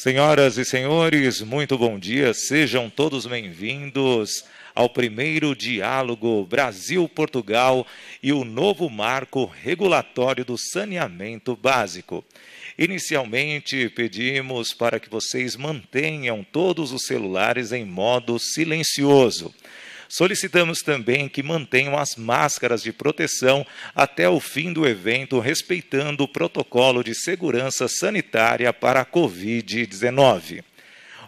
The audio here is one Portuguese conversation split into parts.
Senhoras e senhores, muito bom dia, sejam todos bem-vindos ao primeiro diálogo Brasil-Portugal e o novo marco regulatório do saneamento básico. Inicialmente, pedimos para que vocês mantenham todos os celulares em modo silencioso. Solicitamos também que mantenham as máscaras de proteção até o fim do evento, respeitando o protocolo de segurança sanitária para a Covid-19.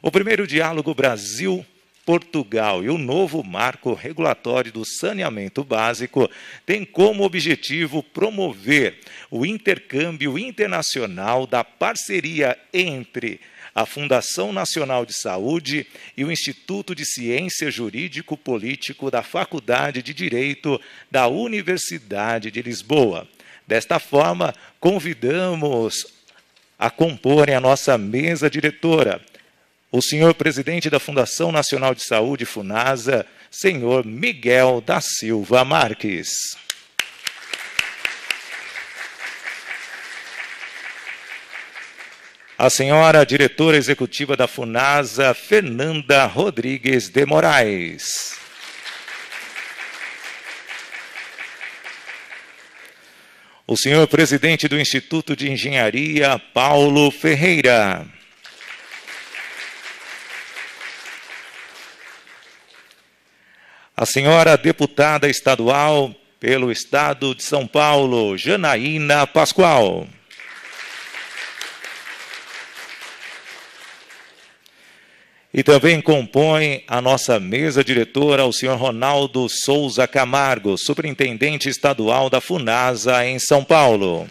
O primeiro diálogo Brasil Portugal e o novo marco regulatório do saneamento básico tem como objetivo promover o intercâmbio internacional da parceria entre a Fundação Nacional de Saúde e o Instituto de Ciência Jurídico-Político da Faculdade de Direito da Universidade de Lisboa. Desta forma, convidamos a comporem a nossa mesa diretora o senhor presidente da Fundação Nacional de Saúde, FUNASA, senhor Miguel da Silva Marques. a senhora diretora executiva da FUNASA, Fernanda Rodrigues de Moraes. O senhor presidente do Instituto de Engenharia, Paulo Ferreira. A senhora deputada estadual pelo Estado de São Paulo, Janaína Pascoal. E também compõe a nossa mesa diretora o senhor Ronaldo Souza Camargo, superintendente estadual da FUNASA em São Paulo.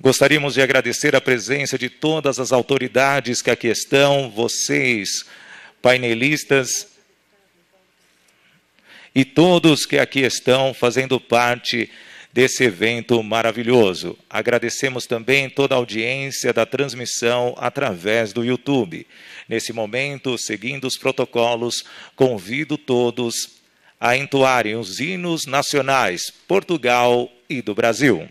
Gostaríamos de agradecer a presença de todas as autoridades que aqui estão, vocês, painelistas, e todos que aqui estão fazendo parte desse evento maravilhoso. Agradecemos também toda a audiência da transmissão através do YouTube. Nesse momento, seguindo os protocolos, convido todos a entoarem os hinos nacionais Portugal e do Brasil.